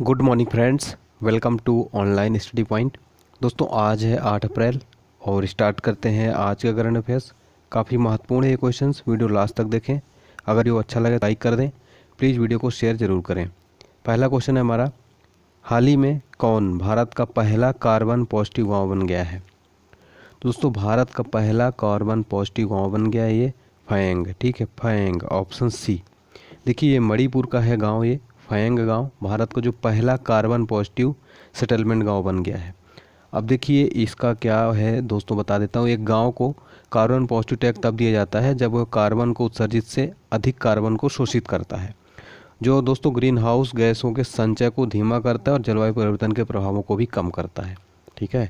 good morning friends welcome to online study point दोस्तों आज है आठ अप्रैल और स्टार्ट करते हैं आज का करंट अफेयर्स काफ़ी महत्वपूर्ण है क्वेश्चन वीडियो लास्ट तक देखें अगर ये अच्छा लगे लाइक तो कर दें प्लीज़ वीडियो को शेयर ज़रूर करें पहला क्वेश्चन है हमारा हाल ही में कौन भारत का पहला कार्बन पॉजिटिव गाँव बन गया है दोस्तों भारत का पहला कार्बन पॉजिटिव गाँव बन गया है ये फैंग ठीक है फैंग ऑप्शन सी देखिए ये मणिपुर का है गाँव ये फयंग गांव भारत का जो पहला कार्बन पॉजिटिव सेटलमेंट गांव बन गया है अब देखिए इसका क्या है दोस्तों बता देता हूँ एक गांव को कार्बन पॉजिटिव टैग तब दिया जाता है जब वह कार्बन को उत्सर्जित से अधिक कार्बन को शोषित करता है जो दोस्तों ग्रीन हाउस गैसों के संचय को धीमा करता है और जलवायु परिवर्तन के प्रभावों को भी कम करता है ठीक है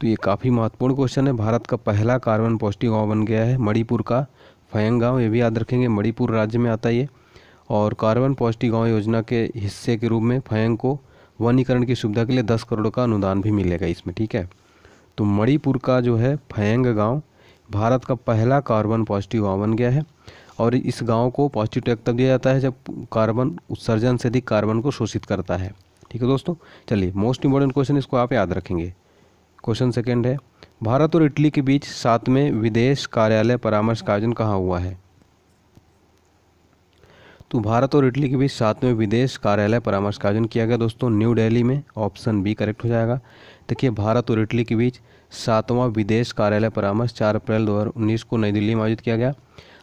तो ये काफ़ी महत्वपूर्ण क्वेश्चन है भारत का पहला कार्बन पॉजिटिव गाँव बन गया है मणिपुर का फयंग गाँव ये भी याद रखेंगे मणिपुर राज्य में आता है ये और कार्बन पॉजिटिव गाँव योजना के हिस्से के रूप में फयंग को वनीकरण की सुविधा के लिए दस करोड़ का अनुदान भी मिलेगा इसमें ठीक है तो मणिपुर का जो है फयंग गाँव भारत का पहला कार्बन पॉजिटिव गाँव बन गया है और इस गाँव को पॉजिटिव टैग तब दिया जाता है जब कार्बन उत्सर्जन से अधिक कार्बन को शोषित करता है ठीक है दोस्तों चलिए मोस्ट इंपॉर्टेंट क्वेश्चन इसको आप याद रखेंगे क्वेश्चन सेकेंड है भारत और इटली के बीच सातवें विदेश कार्यालय परामर्श का आयोजन कहाँ हुआ है तो भारत और इटली के बीच सातवें विदेश कार्यालय परामर्श का आयोजन किया गया दोस्तों न्यू दिल्ली में ऑप्शन बी करेक्ट हो जाएगा देखिए भारत और इटली के बीच सातवां विदेश कार्यालय परामर्श चार अप्रैल दो को नई दिल्ली में आयोजित किया गया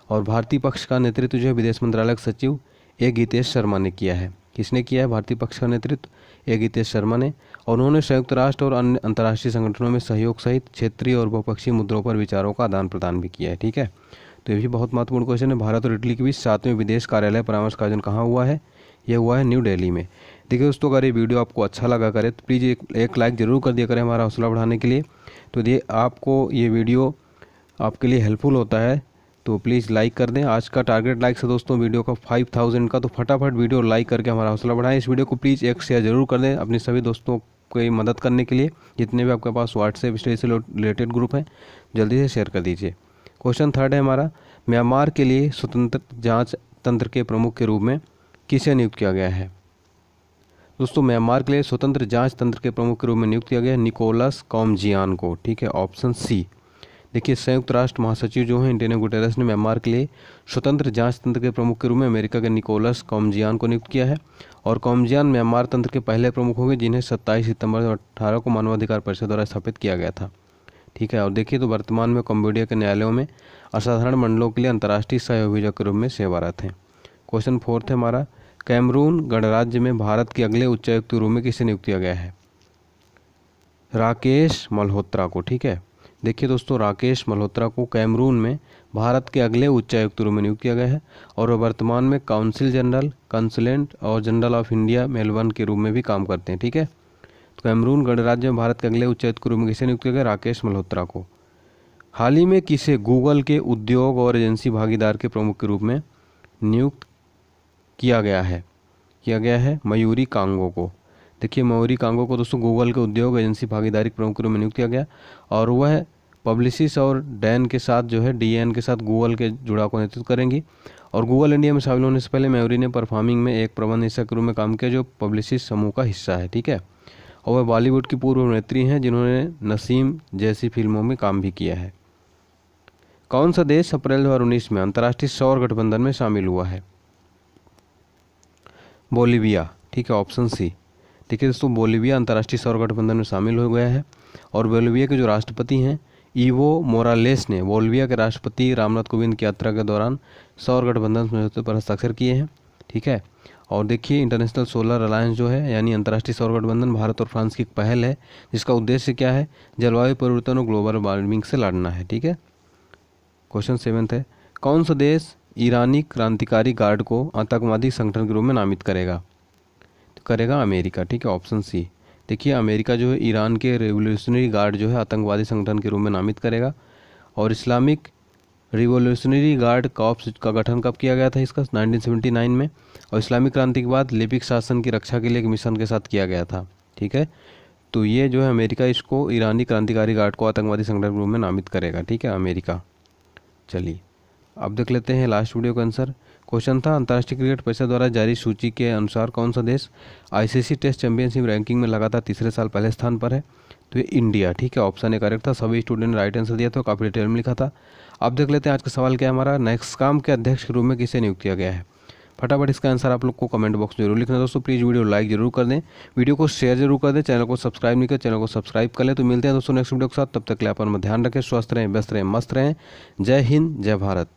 और भारतीय पक्ष का नेतृत्व जो है विदेश मंत्रालय के सचिव ए गीतेश शर्मा ने किया है किसने किया है भारतीय पक्ष का नेतृत्व ए गीतेश शर्मा ने और उन्होंने संयुक्त राष्ट्र और अन्य अंतर्राष्ट्रीय संगठनों में सहयोग सहित क्षेत्रीय और बहुपक्षीय मुद्दों पर विचारों का आदान प्रदान भी किया है ठीक है तो ये भी बहुत महत्वपूर्ण क्वेश्चन है भारत और इटली के बीच सातवें विदेश कार्यालय परामर्श का आयोजन कहाँ हुआ है यह हुआ है न्यू दिल्ली में देखिए दोस्तों अगर ये वीडियो आपको अच्छा लगा करे तो प्लीज़ एक, एक लाइक ज़रूर कर दिया करें हमारा हौसला बढ़ाने के लिए तो ये आपको ये वीडियो आपके लिए हेल्पफुल होता है तो प्लीज़ लाइक कर दें आज का टारगेट लाइक से दोस्तों वीडियो का फाइव थाउजेंड का तो फटाफट वीडियो लाइक करके हमारा हौसला बढ़ाएं इस वीडियो को प्लीज़ एक शेयर ज़रूर कर दें अपने सभी दोस्तों की मदद करने के लिए जितने भी आपके पास व्हाट्सएप से रिलेटेड ग्रुप हैं जल्दी से शेयर कर दीजिए क्वेश्चन थर्ड है हमारा म्यांमार के लिए स्वतंत्र जांच तंत्र के प्रमुख के रूप में किसे नियुक्त किया गया है दोस्तों म्यांमार के लिए स्वतंत्र जांच तंत्र के प्रमुख के रूप में नियुक्त किया गया निकोलस कॉमजियान को ठीक है ऑप्शन सी देखिए संयुक्त राष्ट्र महासचिव जो हैं इंटेनो गुटेरस ने म्यांमार के लिए स्वतंत्र जांच तंत्र के प्रमुख के रूप में अमेरिका के निकोलस कॉमजियान को नियुक्त किया है और कॉमजियान म्यांमार तंत्र के पहले प्रमुख होंगे जिन्हें सत्ताईस सितंबर दो को मानवाधिकार परिषद द्वारा स्थापित किया गया था ठीक है और देखिए तो वर्तमान में कम्बोडिया के न्यायालयों में असाधारण मंडलों के लिए अंतर्राष्ट्रीय सहयोगी के रूप में सेवारत हैं क्वेश्चन फोर्थ है हमारा कैमरून गणराज्य में भारत के अगले उच्चायुक्त रूप में किसे नियुक्त किया गया है राकेश मल्होत्रा को ठीक है देखिए दोस्तों राकेश मल्होत्रा को कैमरून में भारत के अगले उच्चायुक्त रूप में नियुक्त किया गया है और वह वर्तमान में काउंसिल जनरल कंसलेंट और जनरल ऑफ इंडिया मेलबर्न के रूप में भी काम करते हैं ठीक है कैमरून गणराज्य में भारत के अगले उच्चायुक्त के रूप में किसे नियुक्त किया गया राकेश मल्होत्रा को हाल ही में किसे गूगल के उद्योग और एजेंसी भागीदार के प्रमुख के रूप में नियुक्त किया गया है किया गया है मयूरी कांगो को देखिए मयूरी कांगो को दोस्तों गूगल के उद्योग एजेंसी भागीदारी के प्रमुख के रूप में नियुक्त किया गया और वह पब्लिसिस और डैन के साथ जो है डी के साथ गूगल के जुड़ाव को नेतृत्व करेंगी और गूगल इंडिया में शामिल होने से पहले मयूरी ने परफॉर्मिंग में एक प्रबंध हिस्सा के रूप में काम किया जो पब्लिसिस समूह का हिस्सा है ठीक है और वह बॉलीवुड की पूर्व अभिनेत्री हैं जिन्होंने नसीम जैसी फिल्मों में काम भी किया है कौन सा देश अप्रैल दो में अंतर्राष्ट्रीय सौर गठबंधन में शामिल हुआ है बोलीविया ठीक है ऑप्शन सी देखिए दोस्तों बोलीविया अंतर्राष्ट्रीय सौर गठबंधन में शामिल हो गया है और बोलीविया के जो राष्ट्रपति हैं ईवो मोरालेस ने बोलीविया के राष्ट्रपति रामनाथ कोविंद की यात्रा के दौरान सौर गठबंधन समझौते पर हस्ताक्षर किए हैं ठीक है और देखिए इंटरनेशनल सोलर अलायंस जो है यानी अंतर्राष्ट्रीय सौर गठबंधन भारत और फ्रांस की एक पहल है जिसका उद्देश्य क्या है जलवायु परिवर्तन और ग्लोबल वार्मिंग से लड़ना है ठीक है क्वेश्चन सेवेंथ है कौन सा देश ईरानी क्रांतिकारी गार्ड को आतंकवादी संगठन के रूप में नामित करेगा तो करेगा अमेरिका ठीक है ऑप्शन सी देखिए अमेरिका जो है ईरान के रेवोल्यूशनरी गार्ड जो है आतंकवादी संगठन के रूप में नामित करेगा और इस्लामिक रिवोल्यूशनरी गार्ड कॉप्स का गठन कब किया गया था इसका 1979 में और इस्लामिक क्रांति के बाद लिपिक शासन की रक्षा के लिए एक मिशन के साथ किया गया था ठीक है तो ये जो है अमेरिका इसको ईरानी क्रांतिकारी गार्ड को आतंकवादी संगठन रूप में नामित करेगा ठीक है अमेरिका चलिए अब देख लेते हैं लास्ट वीडियो का आंसर क्वेश्चन था अंतर्राष्ट्रीय क्रिकेट परिषद द्वारा जारी सूची के अनुसार कौन सा देश आईसीसी टेस्ट चैंपियनशिप रैंकिंग में लगातार तीसरे साल पहले स्थान पर है तो ये इंडिया ठीक है ऑप्शन ए करेक्ट था सभी स्टूडेंट ने राइट आंसर दिया तो काफ़ी डिटेल में लिखा था अब देख लेते हैं आज का सवाल क्या है हमारा नेक्स्ट काम के अध्यक्ष के रूप में किसे नियुक्त किया गया है फटाफट इसका आंसर आप लोग को कमेंट बॉक्स में जरूर लिखना दोस्तों प्लीज़ वीडियो लाइक जरूर कर दें वीडियो को शेयर जरूर कर दें चैनल को सब्सक्राइब नहीं कर चैनल को सब्सक्राइब कर लें तो मिलते हैं दोस्तों नेक्स्ट वीडियो के साथ तब तक के लिए अपन ध्यान रखें स्वस्थ रहें व्यस्त रहें मस्त रहें जय हिंद जय भारत